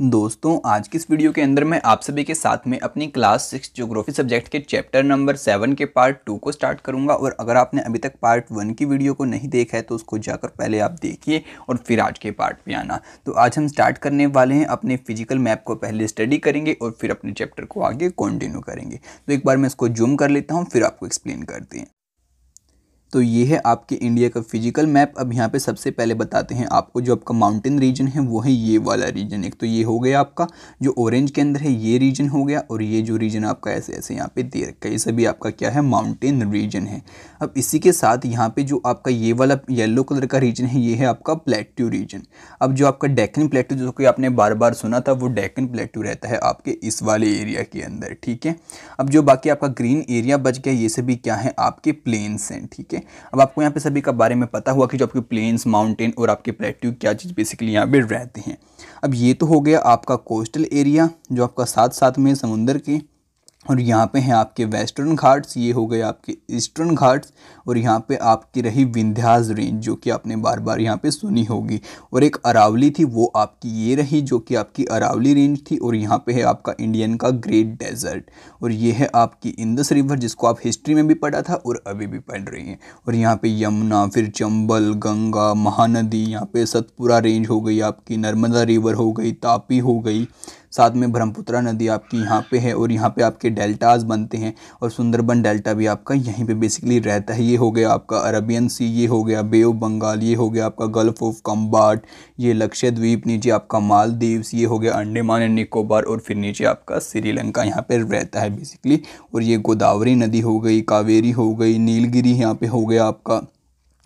दोस्तों आज की इस वीडियो के अंदर मैं आप सभी के साथ में अपनी क्लास सिक्स ज्योग्राफी सब्जेक्ट के चैप्टर नंबर सेवन के पार्ट टू को स्टार्ट करूंगा और अगर आपने अभी तक पार्ट वन की वीडियो को नहीं देखा है तो उसको जाकर पहले आप देखिए और फिर आज के पार्ट पे आना तो आज हम स्टार्ट करने वाले हैं अपने फिजिकल मैप को पहले स्टडी करेंगे और फिर अपने चैप्टर को आगे कॉन्टिन्यू करेंगे तो एक बार मैं इसको जूम कर लेता हूँ फिर आपको एक्सप्लेन करते हैं तो ये है आपके इंडिया का फिजिकल मैप अब यहाँ पे सबसे पहले बताते हैं आपको जो आपका माउंटेन रीजन है वो है ये वाला रीजन एक तो ये हो गया आपका जो ऑरेंज के अंदर है ये रीजन हो गया और ये जो रीजन आपका ऐसे ऐसे यहाँ पे दे रखा है ये सभी आपका क्या है माउंटेन रीजन है अब इसी के साथ यहाँ पे जो आपका ये वाला येलो कलर का रीजन है ये है आपका प्लेट्यू रीजन अब जो आपका डेकन प्लेट्यू जो कि आपने बार बार सुना था वो डेकन प्लेट्यू रहता है आपके इस वाले एरिया के अंदर ठीक है अब जो बाकी आपका ग्रीन एरिया बच गया ये सभी क्या है आपके प्लेन्स हैं ठीक है अब आपको यहाँ पे सभी का बारे में पता हुआ कि जो आपके प्लेन्स माउंटेन और आपके प्लेट्यू क्या चीज़ बेसिकली यहाँ पे रहते हैं अब ये तो हो गया आपका कोस्टल एरिया जो आपका साथ साथ में समुंदर के और यहाँ पे हैं आपके वेस्टर्न घाट्स ये हो गए आपके ईस्टर्न घाट्स और यहाँ पे आपकी रही विंध्याज रेंज जो कि आपने बार बार यहाँ पे सुनी होगी और एक अरावली थी वो आपकी ये रही जो कि आपकी अरावली रेंज थी और यहाँ पे है आपका इंडियन का ग्रेट डेजर्ट और ये है आपकी इंदस रिवर जिसको आप हिस्ट्री में भी पढ़ा था और अभी भी पढ़ रही हैं और यहाँ पर यमुना फिर चंबल गंगा महानदी यहाँ पर सतपुरा रेंज हो गई आपकी नर्मदा रिवर हो गई तापी हो गई साथ में ब्रह्मपुत्रा नदी आपकी यहाँ पे है और यहाँ पे आपके डेल्टाज बनते हैं और सुंदरबन डेल्टा भी आपका यहीं पे बेसिकली रहता है ये हो गया आपका अरबियन सी ये हो गया बे ऑफ बंगाल ये हो गया आपका गल्फ ऑफ कम्बाट ये लक्षद्वीप नीचे आपका मालदीव्स ये हो गया अंडेमान एंड निकोबार और फिर नीचे आपका श्रीलंका यहाँ पर रहता है बेसिकली और ये गोदावरी नदी हो गई कावेरी हो गई नीलगिरी यहाँ पर हो गया आपका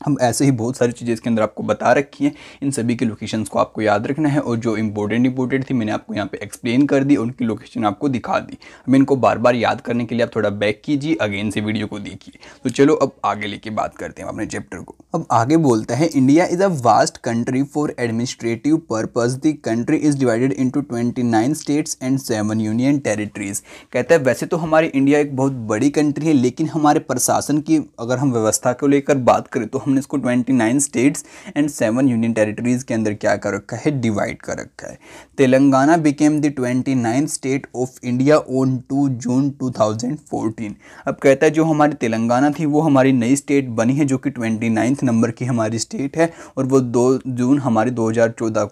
हम ऐसे ही बहुत सारी चीज़ें इसके अंदर आपको बता रखी हैं इन सभी की लोकेशंस को आपको याद रखना है और जो इंपॉर्टेंट इंपॉर्टेंट थी मैंने आपको यहाँ पे एक्सप्लेन कर दी उनकी लोकेशन आपको दिखा दी अब इनको बार बार याद करने के लिए आप थोड़ा बैक कीजिए अगेन से वीडियो को देखिए तो चलो अब आगे लेके बात करते हैं अपने चैप्टर को अब आगे बोलता है India is a vast country for administrative purpose the country is divided into twenty nine states and seven union territories कहते हैं वैसे तो हमारी इंडिया एक बहुत बड़ी कंट्री है लेकिन हमारे प्रशासन की अगर हम व्यवस्था को लेकर बात करें तो हमने इसको 29 states and seven union territories के अंदर क्या कर रखा है डिवाइड कर रखा है Telangana became the 29 state of India on two June 2014 अब कहता है जो हमारी तेलंगाना थी वो हमारी नई स्टेट बनी है जो कि ट्वेंटी नंबर की हमारी स्टेट है और वो दो जून हमारी दो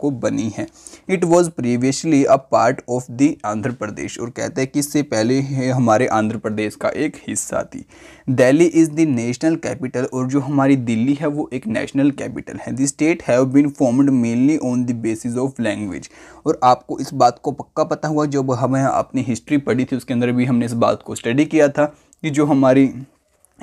को बनी है it was previously a part of the Andhra Pradesh और कहते हैं कि इससे पहले है हमारे आंध्र प्रदेश का एक हिस्सा थी Delhi is the national capital और जो हमारी दिल्ली है वो एक नेशनल कैपिटल है the state have been formed mainly on the basis of language और आपको इस बात को पक्का पता हुआ जब हमें अपनी हिस्ट्री पढ़ी थी उसके अंदर भी हमने इस बात को स्टडी किया था कि जो हमारी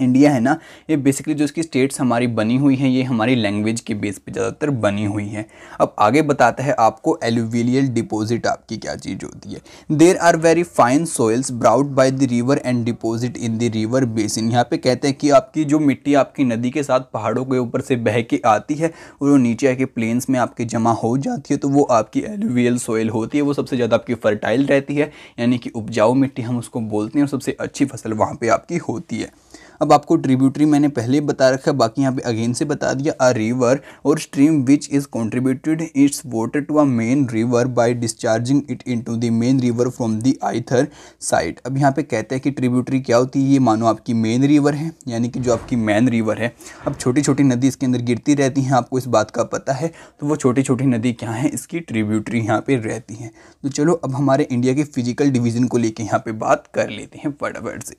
इंडिया है ना ये बेसिकली जो इसकी स्टेट्स हमारी बनी हुई हैं ये हमारी लैंग्वेज के बेस पे ज़्यादातर बनी हुई हैं अब आगे बताता है आपको एलुविलियल डिपॉजिट आपकी क्या चीज़ होती है there are very fine soils brought by the river and deposit in the river basin यहाँ पे कहते हैं कि आपकी जो मिट्टी आपकी नदी के साथ पहाड़ों के ऊपर से बह के आती है और वो नीचे आके प्लेन्स में आपके जमा हो जाती है तो वो आपकी एलुवियल सोइल होती है वो सबसे ज़्यादा आपकी फर्टाइल रहती है यानी कि उपजाऊ मिट्टी हम उसको बोलते हैं और सबसे अच्छी फसल वहाँ पर आपकी होती है अब आपको ट्रिब्यूटरी मैंने पहले बता रखा है बाकी यहाँ पे अगेन से बता दिया अ रिवर और stream which is contributed its water to a main river by discharging it into the main river from the either side अब यहाँ पे कहते हैं कि ट्रिब्यूटरी क्या होती है ये मानो आपकी मेन रिवर है यानी कि जो आपकी मेन रिवर है अब छोटी छोटी नदी इसके अंदर गिरती रहती हैं आपको इस बात का पता है तो वो छोटी छोटी नदी क्या है इसकी ट्रिब्यूटरी यहाँ पर रहती हैं तो चलो अब हमारे इंडिया के फिजिकल डिवीज़न को लेकर यहाँ पर बात कर लेते हैं फटाफट से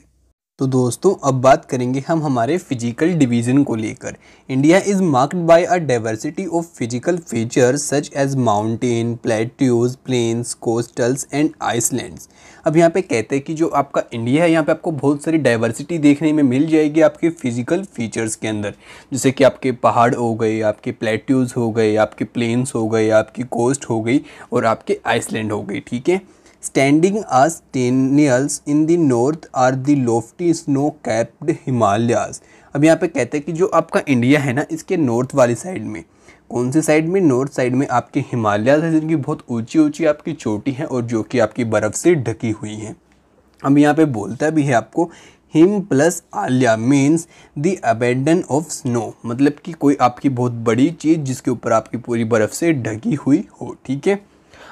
तो दोस्तों अब बात करेंगे हम हमारे फिजिकल डिवीजन को लेकर India is marked by a diversity of physical features such as mountain plateaus plains coastals and islands अब यहाँ पे कहते हैं कि जो आपका इंडिया है यहाँ पे आपको बहुत सारी डाइवर्सिटी देखने में मिल जाएगी आपके फिजिकल फीचर्स के अंदर जैसे कि आपके पहाड़ हो गए आपके प्लेट्यूज हो गए आपके प्लेन्स हो गए आपकी कोस्ट हो गई और आपके आइसलैंड हो गई ठीक है Standing as tennials in the north are the lofty snow capped Himalayas. अब यहाँ पे कहते हैं कि जो आपका इंडिया है ना इसके नॉर्थ वाली साइड में कौन से साइड में नॉर्थ साइड में आपके हिमालयाज हैं जिनकी बहुत ऊंची ऊंची आपकी चोटी हैं और जो कि आपकी बर्फ़ से ढकी हुई हैं अब यहाँ पे बोलता भी है आपको him plus alaya means the abandon of snow मतलब कि कोई आपकी बहुत बड़ी चीज़ जिसके ऊपर आपकी पूरी बर्फ़ से ढकी हुई हो ठीक है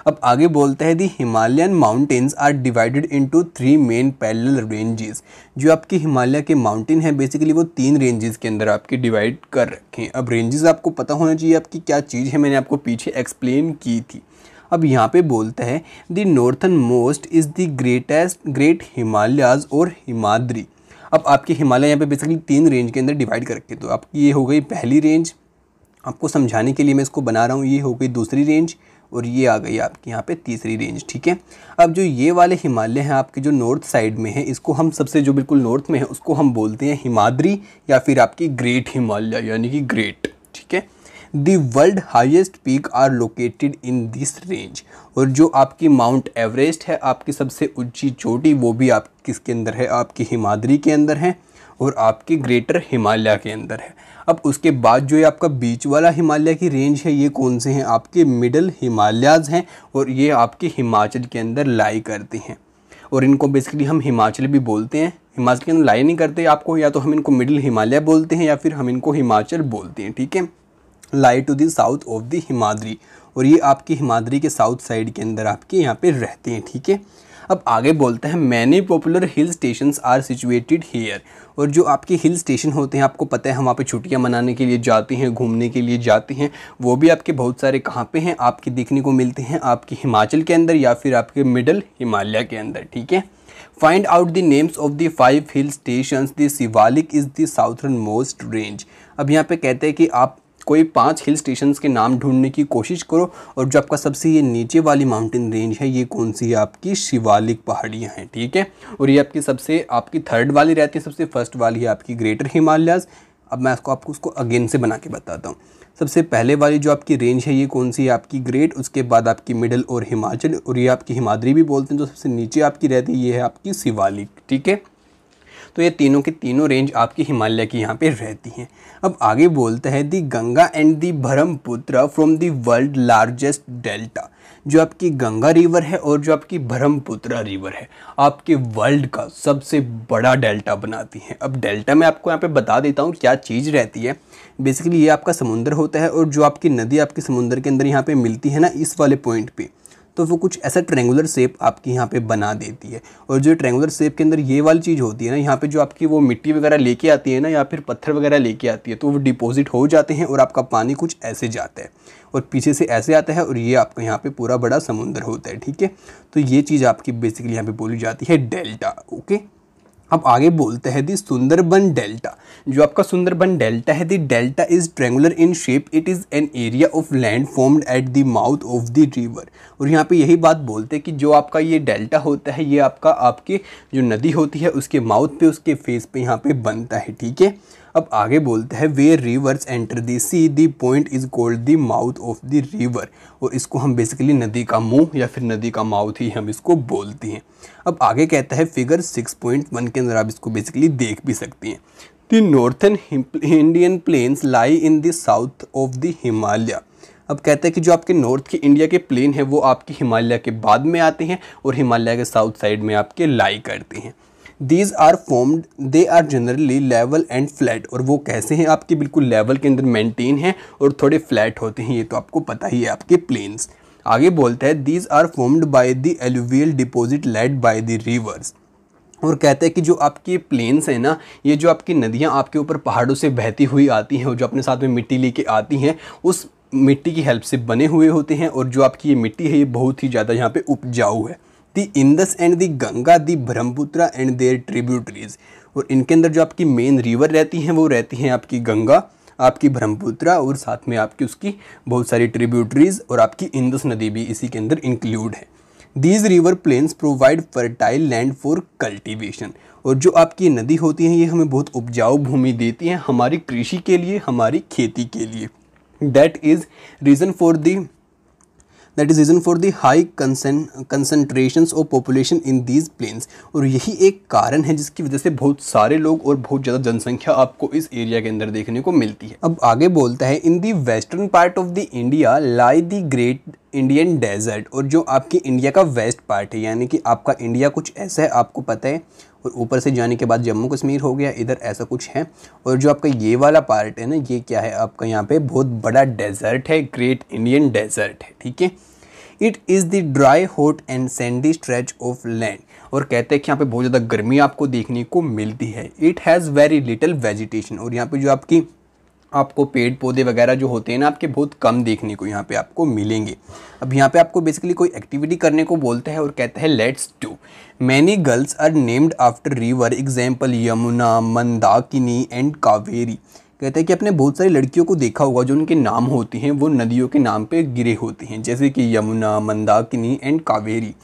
अब आगे बोलते हैं the Himalayan mountains are divided into three main parallel ranges जो आपकी हिमालय के माउंटेन हैं बेसिकली वो तीन रेंजेस के अंदर आपके डिवाइड कर रखे हैं अब रेंजेस आपको पता होना चाहिए आपकी क्या चीज़ है मैंने आपको पीछे एक्सप्लेन की थी अब यहाँ पे बोलता है the northernmost is the greatest great Himalayas और हिमाद्री अब आपके हिमालय यहाँ पे बेसिकली तीन रेंज के अंदर डिवाइड कर रखे तो आपकी ये हो गई पहली रेंज आपको समझाने के लिए मैं इसको बना रहा हूँ ये हो गई दूसरी रेंज और ये आ गई आपकी यहाँ पे तीसरी रेंज ठीक है अब जो ये वाले हिमालय हैं आपके जो नॉर्थ साइड में है इसको हम सबसे जो बिल्कुल नॉर्थ में है उसको हम बोलते हैं हिमाद्री या फिर आपकी ग्रेट हिमालय यानी कि ग्रेट ठीक है the world highest peak are located in this range और जो आपकी माउंट एवरेस्ट है आपकी सबसे ऊंची चोटी वो भी आप किसके अंदर है आपकी हिमाद्री के अंदर है और आपकी ग्रेटर हिमालय के अंदर है अब उसके बाद जो ये आपका बीच वाला हिमालय की रेंज है ये कौन से हैं आपके मिडल हिमालयाज हैं और ये आपके हिमाचल के अंदर लाई करते हैं और इनको बेसिकली हम हिमाचल भी बोलते हैं हिमाचल के अंदर लाई नहीं करते आपको या तो हम इनको मिडिल हिमालय बोलते हैं या फिर हम इनको हिमाचल बोलते हैं ठीक है lie to the south of the Himadri और ये आपकी हिमाद्री के साउथ साइड के अंदर आपके यहाँ पे रहते हैं ठीक है थीके? अब आगे बोलते हैं many popular hill station are situated here और जो आपके हिल स्टेशन होते हैं आपको पता है हम वहाँ पे छुट्टियाँ मनाने के लिए जाती हैं घूमने के लिए जाती हैं वो भी आपके बहुत सारे कहाँ पे हैं आपके देखने को मिलते हैं आपके हिमाचल के अंदर या फिर आपके मिडल हिमालय के अंदर ठीक है find out the names of the five hill station the Shivalik is the southernmost range अब यहाँ पे कहते हैं कि आप कोई पांच हिल स्टेशन के नाम ढूंढने की कोशिश करो और जो आपका सबसे ये नीचे वाली माउंटेन रेंज है ये कौन सी है आपकी शिवालिक पहाड़ियाँ हैं ठीक है और ये आपकी सबसे आपकी थर्ड वाली रहती है सबसे फर्स्ट वाली है आपकी ग्रेटर हिमालयाज़ अब मैं इसको आपको उसको अगेन से बना के बताता हूँ सबसे पहले वाली जो आपकी रेंज है ये कौन सी है आपकी ग्रेट उसके बाद आपकी मिडल और हिमाचल और ये आपकी हिमाद्री भी बोलते हैं जो सबसे नीचे आपकी रहती है ये है आपकी शिवालिक ठीक है तो ये तीनों की तीनों रेंज आपकी हिमालय की यहाँ पे रहती हैं अब आगे बोलता है the Ganga and the Brahmaputra from the world largest delta जो आपकी गंगा रिवर है और जो आपकी ब्रह्मपुत्र रिवर है आपके वर्ल्ड का सबसे बड़ा डेल्टा बनाती है अब डेल्टा में आपको यहाँ पे बता देता हूँ क्या चीज़ रहती है बेसिकली ये आपका समुंदर होता है और जो आपकी नदी आपके समुंदर के अंदर यहाँ पे मिलती है ना इस वाले पॉइंट पे तो वो कुछ ऐसा ट्रेंगुलर शेप आपकी यहाँ पे बना देती है और जो ट्रेंगुलर शेप के अंदर ये वाली चीज़ होती है ना यहाँ पे जो आपकी वो मिट्टी वगैरह लेके आती है ना या फिर पत्थर वगैरह लेके आती है तो वो डिपॉजिट हो जाते हैं और आपका पानी कुछ ऐसे जाता है और पीछे से ऐसे आता है और ये आपका यहाँ पर पूरा बड़ा समुंदर होता है ठीक है तो ये चीज़ आपकी बेसिकली यहाँ पर बोली जाती है डेल्टा ओके अब आगे बोलते हैं दी सुंदरबन डेल्टा जो आपका सुंदरबन डेल्टा है the delta is triangular in shape it is an area of land formed at the mouth of the river और यहाँ पे यही बात बोलते हैं कि जो आपका ये डेल्टा होता है ये आपका आपके जो नदी होती है उसके माउथ पे उसके फेस पे यहाँ पे बनता है ठीक है अब आगे बोलते हैं where rivers enter the sea the point is called the mouth of the river और इसको हम बेसिकली नदी का मुंह या फिर नदी का माउथ ही हम इसको बोलते हैं अब आगे कहता है फिगर सिक्स पॉइंट वन के अंदर आप इसको बेसिकली देख भी सकती हैं the northern Indian plains lie in the south of the Himalaya अब कहते हैं कि जो आपके नॉर्थ की इंडिया के प्लेन है वो आपके हिमालय के बाद में आते हैं और हिमालय के साउथ साइड में आपके लाई करते हैं these are formed they are generally level and flat और वो कैसे हैं आपके बिल्कुल लेवल के अंदर मेंटेन हैं और थोड़े फ्लैट होते हैं ये तो आपको पता ही है आपके प्लेन्स आगे बोलता है these are formed by the alluvial deposit laid by the rivers और कहते हैं कि जो आपकी प्लेन्स हैं ना ये जो आपकी नदियाँ आपके ऊपर पहाड़ों से बहती हुई आती हैं और जो अपने साथ में मिट्टी लेके आती हैं उस मिट्टी की हेल्प से बने हुए होते हैं और जो आपकी ये मिट्टी है ये बहुत ही ज़्यादा यहाँ पे उपजाऊ है the Indus and the Ganga the Brahmaputra and their tributaries और इनके अंदर जो आपकी मेन रिवर रहती हैं वो रहती हैं आपकी गंगा आपकी ब्रह्मपुत्रा और साथ में आपकी उसकी बहुत सारी ट्रिब्यूटरीज और आपकी इंदस नदी भी इसी के अंदर इंक्लूड है these river plains provide fertile land for cultivation और जो आपकी नदी होती है ये हमें बहुत उपजाऊ भूमि देती है हमारी कृषि के लिए हमारी खेती के लिए that is reason for the that is reason for the high concentration of population in these plains और यही एक कारण है जिसकी वजह से बहुत सारे लोग और बहुत ज़्यादा जनसंख्या आपको इस एरिया के अंदर देखने को मिलती है अब आगे बोलता है in the western part of the India lie the great Indian desert और जो आपकी इंडिया का वेस्ट पार्ट है यानी कि आपका इंडिया कुछ ऐसा है आपको पता है और ऊपर से जाने के बाद जम्मू कश्मीर हो गया इधर ऐसा कुछ है और जो आपका ये वाला पार्ट है ना ये क्या है आपका यहाँ पे बहुत बड़ा डेजर्ट है ग्रेट इंडियन डेजर्ट है ठीक है it is the dry hot and sandy stretch of land और कहते हैं कि यहाँ पे बहुत ज़्यादा गर्मी आपको देखने को मिलती है it has very little vegetation और यहाँ पे जो आपकी आपको पेड़ पौधे वगैरह जो होते हैं ना आपके बहुत कम देखने को यहाँ पे आपको मिलेंगे अब यहाँ पे आपको बेसिकली कोई एक्टिविटी करने को बोलता है और कहता है let's do many girls are named after river example Yamuna Mandakini and Kaveri कहते हैं कि आपने बहुत सारी लड़कियों को देखा होगा जो उनके नाम होते हैं वो नदियों के नाम पे गिरे होते हैं जैसे कि Yamuna Mandakini and Kaveri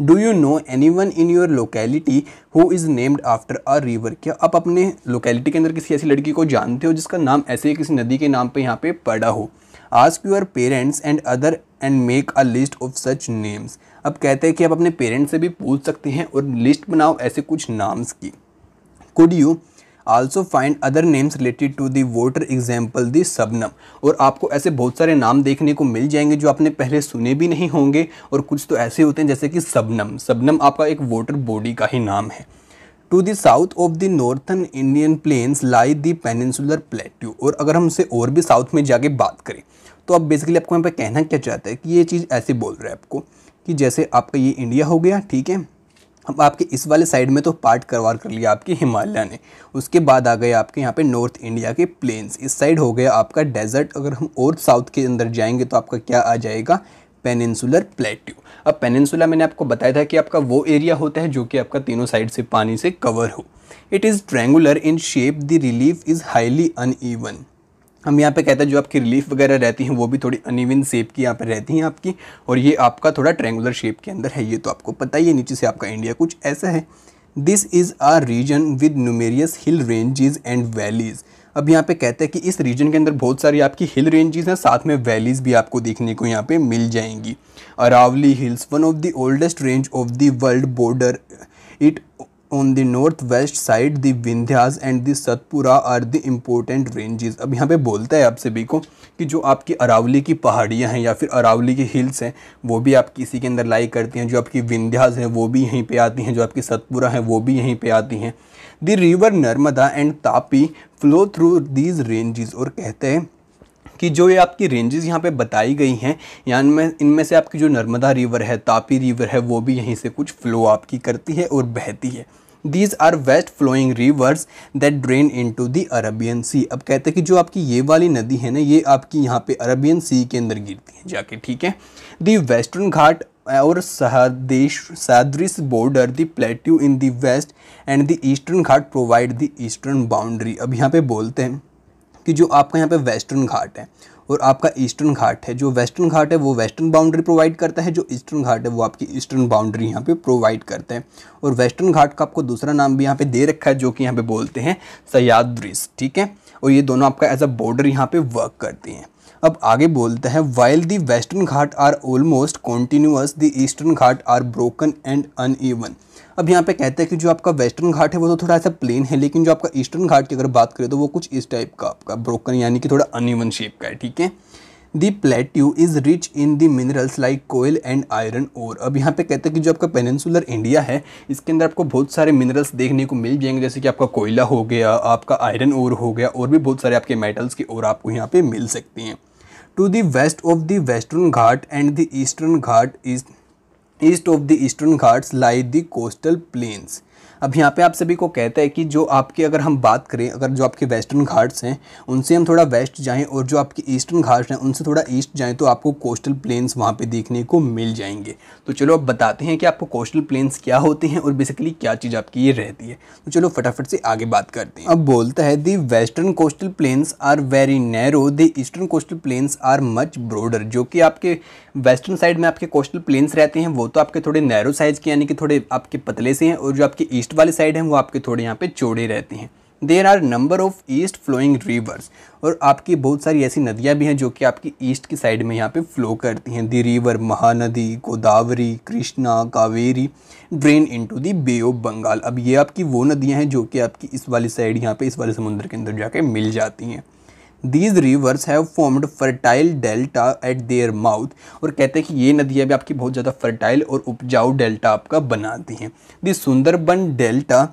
do you know anyone in locality locality who is named after river? River क्या आप अपने लोकेलिटी के अंदर किसी ऐसी लड़की को जानते हो जिसका नाम ऐसे किसी नदी के नाम पर यहाँ पे पड़ा हो ask your parents and other and make a list of such names अब कहते हैं कि आप अपने पेरेंट्स से भी पूछ सकते हैं और लिस्ट बनाओ ऐसे कुछ नाम्स की could you also find other names related to the water example the Shabnam और आपको ऐसे बहुत सारे नाम देखने को मिल जाएंगे जो आपने पहले सुने भी नहीं होंगे और कुछ तो ऐसे होते हैं जैसे कि सबनम सबनम आपका एक वोटर बॉडी का ही नाम है to the south of the northern Indian plains lie the peninsular plateau और अगर हम इसे और भी साउथ में जाके बात करें तो आप बेसिकली आपको यहाँ पर कहना क्या चाहता है कि ये चीज़ ऐसे बोल रहा है आपको कि जैसे आपका ये इंडिया हो गया ठीक है अब आपके इस वाले साइड में तो पार्ट करवार कर लिया आपके हिमालय ने उसके बाद आ गए आपके यहाँ पे नॉर्थ इंडिया के प्लेन्स इस साइड हो गया आपका डेजर्ट अगर हम और साउथ के अंदर जाएंगे तो आपका क्या आ जाएगा पेनिनसुलर प्लेट्यू अब पेनिनसुला मैंने आपको बताया था कि आपका वो एरिया होता है जो कि आपका तीनों साइड से पानी से कवर हो it is triangular in shape the relief is highly अन हम यहाँ पे कहते हैं जो आपकी रिलीफ वगैरह रहती हैं वो भी थोड़ी अनिविन शेप की यहाँ पे रहती हैं आपकी और ये आपका थोड़ा ट्रेंगुलर शेप के अंदर है ये तो आपको पता ही है नीचे से आपका इंडिया कुछ ऐसा है this is a region with numerous hill ranges and valleys अब यहाँ पे कहते हैं कि इस रीजन के अंदर बहुत सारी आपकी हिल रेंजेस हैं साथ में वैलीज़ भी आपको देखने को यहाँ पे मिल जाएंगी Aravalli hills one of the oldest range of the world border it the north west side the Vindhyas and the Satpura are the important ranges. अब यहाँ पे बोलता है आप सभी को कि जो आपकी अरावली की पहाड़ियाँ हैं या फिर अरावली की हिल्स हैं वो भी आप किसी के अंदर लाई करती हैं जो आपकी विंध्याज हैं वो भी यहीं पे आती हैं जो आपकी सतपुरा हैं वो भी यहीं पे आती हैं the river Narmada and Tapi flow through these ranges और कहते हैं कि जो ये आपकी रेंजेस यहाँ पे बताई गई हैं या इनमें इनमें से आपकी जो नर्मदा रिवर है तापी रिवर है वो भी यहीं से कुछ फ़्लो आपकी करती है और बहती है these are west flowing rivers that drain into the Arabian sea अब कहते हैं कि जो आपकी ये वाली नदी है ना ये आपकी यहाँ पे अरबियन सी के अंदर गिरती है जाके ठीक है दी वेस्टर्न घाट और सहदेश सदृश border the plateau in the west and the eastern Ghat provide the eastern boundary अब यहाँ पे बोलते हैं कि जो आपका यहाँ पे वेस्टर्न घाट है और आपका ईस्टर्न घाट है जो वेस्टर्न घाट है वो वेस्टर्न बाउंड्री प्रोवाइड करता है जो ईस्टर्न घाट है वो आपकी ईस्टर्न बाउंड्री यहाँ पे प्रोवाइड करते हैं और वेस्टर्न घाट का आपको दूसरा नाम भी यहाँ पे दे रखा है जो कि यहाँ पे बोलते हैं सयाद्रिस ठीक है और ये दोनों आपका एज अ बॉर्डर यहाँ पे वर्क करती हैं अब आगे बोलते हैं while the western Ghat are almost continuous the eastern Ghat are broken and अन अब यहाँ पे कहते हैं कि जो आपका वेस्टर्न घाट है वो तो थोड़ा ऐसा प्लेन है लेकिन जो आपका ईस्टर्न घाट की अगर बात करें तो वो कुछ इस टाइप का आपका ब्रोकन यानी कि थोड़ा अनइवन शेप का है ठीक है the plateau is rich in the minerals like coal and iron और अब यहाँ पे कहते हैं कि जो आपका पेनेंसुलर इंडिया है इसके अंदर आपको बहुत सारे मिनरल्स देखने को मिल जाएंगे जैसे कि आपका कोयला हो गया आपका आयरन ओर हो गया और भी बहुत सारे आपके मेटल्स के और आपको यहाँ पे मिल सकती हैं to the west of the western Ghat and the eastern Ghat is East of the Eastern Ghats lie the coastal plains अब यहाँ पे आप सभी को कहता है कि जो आपकी अगर हम बात करें अगर जो आपके वेस्टर्न घाट्स हैं उनसे हम थोड़ा वेस्ट जाएँ और जो आपके ईस्टर्न घाट्स हैं उनसे थोड़ा ईस्ट जाएँ तो आपको कोस्टल प्लेन्स वहाँ पर देखने को मिल जाएंगे तो चलो अब बताते हैं कि आपको कोस्टल प्लेन्स क्या होते हैं और बेसिकली क्या चीज़ आपकी ये रहती है तो चलो फटाफट से आगे बात करते हैं अब बोलता है the western coastal plains are very narrow the eastern coastal plains are much broader जो कि आपके वेस्टर्न साइड में आपके कोस्टल प्लेन्स रहते हैं वो तो आपके थोड़े नैरो साइज़ के यानी कि थोड़े आपके पतले से हैं और जो आपके ईस्ट वाली साइड हैं वो आपके थोड़े यहाँ पे चौड़े रहती हैं there are number of east flowing rivers और आपकी बहुत सारी ऐसी नदियाँ भी हैं जो कि आपकी ईस्ट की साइड में यहाँ पे फ्लो करती हैं the river Mahanadi Godavari Krishna Kaveri drain into the bay of Bengal अब ये आपकी वो नदियाँ हैं जो कि आपकी इस वाली साइड यहाँ पे इस वाले समुद्र के अंदर जाके मिल जाती हैं these rivers have formed fertile delta at their mouth और कहते हैं कि ये नदियाँ भी आपकी बहुत ज़्यादा फर्टाइल और उपजाऊ डेल्टा आपका बनाती हैं the Sundarban delta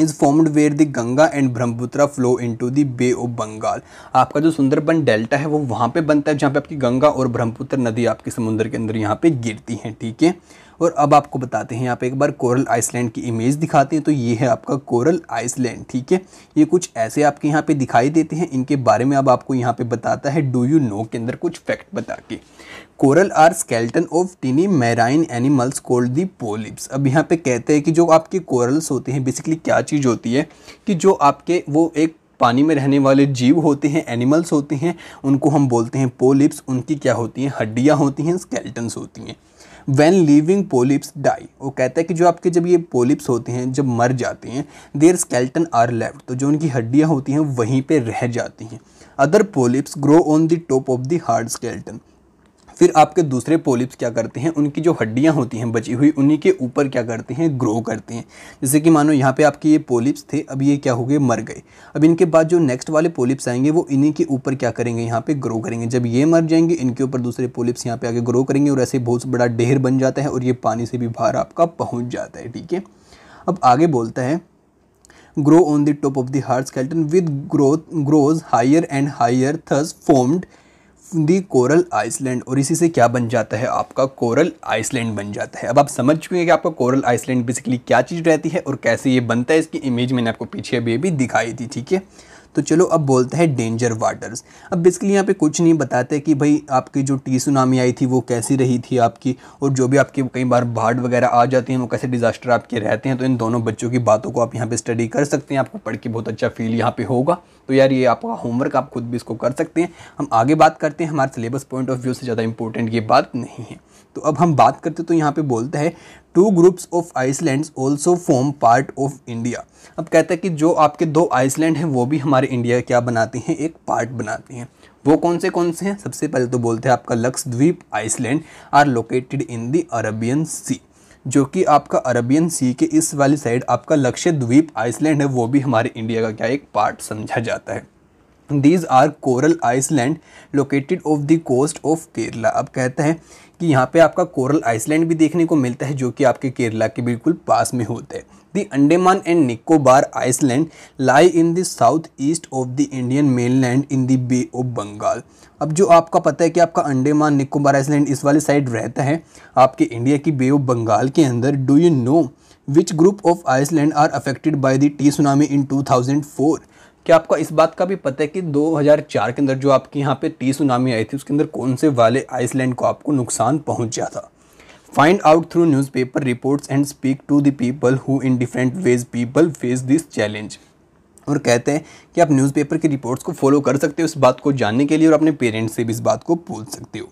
is formed where the Ganga and Brahmaputra flow into the bay of Bengal आपका जो सुंदरबन डेल्टा है वो वहाँ पर बनता है जहाँ पे आपकी गंगा और ब्रह्मपुत्र नदी आपके समुद्र के अंदर यहाँ पे गिरती हैं ठीक है थीके? और अब आपको बताते हैं यहाँ पे एक बार कोरल आइसलैंड की इमेज दिखाते हैं तो ये है आपका कोरल आइसलैंड ठीक है ये कुछ ऐसे आपके यहाँ पे दिखाई देते हैं इनके बारे में अब आपको यहाँ पे बताता है डू यू नो के अंदर कुछ फैक्ट बता के coral are skeleton of tiny marine animals called the polyps अब यहाँ पे कहते हैं कि जो आपके कोरल्स होते हैं बेसिकली क्या चीज़ होती है कि जो आपके वो एक पानी में रहने वाले जीव होते हैं एनिमल्स होते हैं उनको हम बोलते हैं पोलिप्स उनकी क्या होती हैं हड्डियाँ होती हैं स्केल्टन्स होती हैं वैन लिविंग पोलिप्स डाई वो कहता है कि जो आपके जब ये पोलिप्स होते हैं जब मर जाते हैं देयर स्केल्टन आर लेफ्ट तो जो उनकी हड्डियाँ होती हैं वहीं पर रह जाती हैं other polyps grow on the top of the hard skeleton फिर आपके दूसरे पोलिप्स क्या करते हैं उनकी जो हड्डियाँ होती हैं बची हुई उन्हीं के ऊपर क्या करते हैं ग्रो करते हैं जैसे कि मानो यहाँ पे आपके ये पोलिप्स थे अब ये क्या हो गए मर गए अब इनके बाद जो नेक्स्ट वाले पोलिप्स आएंगे वो इन्हीं के ऊपर क्या करेंगे यहाँ पे ग्रो करेंगे जब ये मर जाएंगे इनके ऊपर दूसरे पोलिप्स यहाँ पे आगे ग्रो करेंगे और ऐसे बहुत बड़ा ढेर बन जाता है और ये पानी से भी बाहर आपका पहुँच जाता है ठीक है अब आगे बोलता है grow on the top of the hard skeleton with growth grows higher and higher thus formed the coral island और इसी से क्या बन जाता है आपका कोरल आइसलैंड बन जाता है अब आप समझ चुके हैं कि आपका कोरल आइसलैंड बेसिकली क्या चीज़ रहती है और कैसे ये बनता है इसकी इमेज मैंने आपको पीछे अभी अभी दिखाई थी ठीक है तो चलो अब बोलते हैं डेंजर वाटर्स अब बेसिकली यहाँ पे कुछ नहीं बताते कि भाई आपकी जो टी सुनामी आई थी वो कैसी रही थी आपकी और जो भी आपके कई बार बाढ़ वगैरह आ जाती हैं वो कैसे डिज़ास्टर आपके रहते हैं तो इन दोनों बच्चों की बातों को आप यहाँ पर स्टडी कर सकते हैं आपको पढ़ के बहुत अच्छा फील यहाँ पर होगा तो यार ये आपका होमवर्क आप खुद भी इसको कर सकते हैं हम आगे बात करते हैं हमारे सिलेबस पॉइंट ऑफ व्यू से ज़्यादा इंपॉर्टेंट ये बात नहीं है तो अब हम बात करते तो यहाँ पे बोलता है two groups of island also form part of India अब कहता है कि जो आपके दो आइसलैंड हैं वो भी हमारे इंडिया क्या बनाती हैं एक पार्ट बनाती हैं वो कौन से कौन से हैं सबसे पहले तो बोलते हैं आपका Lakshadweep island are located in the Arabian sea जो कि आपका अरबियन सी के इस वाली साइड आपका लक्ष्य द्वीप आइसलैंड है वो भी हमारे इंडिया का क्या एक पार्ट समझा जाता है these are coral island located off the coast of Kerala अब कहते हैं कि यहाँ पे आपका कोरल आइसलैंड भी देखने को मिलता है जो कि आपके केरला के बिल्कुल पास में होते हैं the Andaman and Nicobar island lie in the south east of the Indian mainland in the bay of Bengal अब जो आपका पता है कि आपका अंडेमान निकोबार आइसलैंड इस वाली साइड रहता है आपके इंडिया की बे ऑफ बंगाल के अंदर do you know which group of island are affected by the the tsunami in two thousand four क्या आपको इस बात का भी पता है कि 2004 के अंदर जो आपके यहाँ पे टी सुनामी आई थी उसके अंदर कौन से वाले आइसलैंड को आपको नुकसान पहुँच गया था find out through newspaper reports and speak to the people who in different ways people face this challenge और कहते हैं कि आप न्यूज़पेपर की रिपोर्ट्स को फॉलो कर सकते हो इस बात को जानने के लिए और अपने पेरेंट्स से भी इस बात को पूछ सकते हो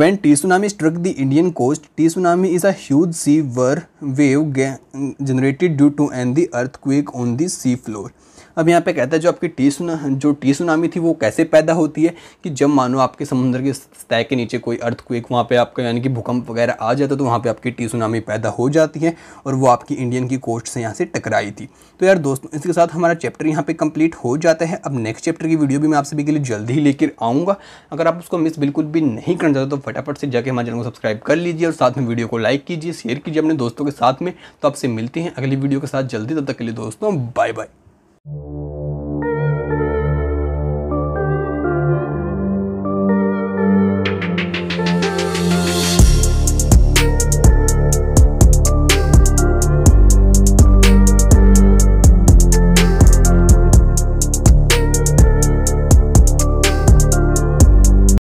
when the tsunami struck the Indian coast the tsunami is a severe wave generated due to an the quake on the sea floor अब यहाँ पे कहता है जो आपकी टी सुना जो टी सुनामी थी वो कैसे पैदा होती है कि जब मानो आपके समुद्र के सतह के नीचे कोई अर्थ को एक वहाँ पे आपका यानी कि भूकंप वगैरह आ जाता तो वहाँ पे आपकी टी सुनामी पैदा हो जाती है और वो आपकी इंडियन की कोस्ट से यहाँ से टकराई थी तो यार दोस्तों इसके साथ हमारा चैप्टर यहाँ पर कंप्लीट हो जाता है अब नेक्स्ट चैप्टर की वीडियो भी मैं आप सभी के लिए जल्दी ही लेकर आऊँगा अगर आप उसको मिस बिल्कुल भी नहीं करना चाहते तो फटाफट से जाकर हमारे चैनल को सब्सक्राइब कर लीजिए और साथ में वीडियो को लाइक कीजिए शेयर कीजिए अपने दोस्तों के साथ में तो आपसे मिलते हैं अगली वीडियो के साथ जल्दी तब तक के लिए दोस्तों बाय बाय thank you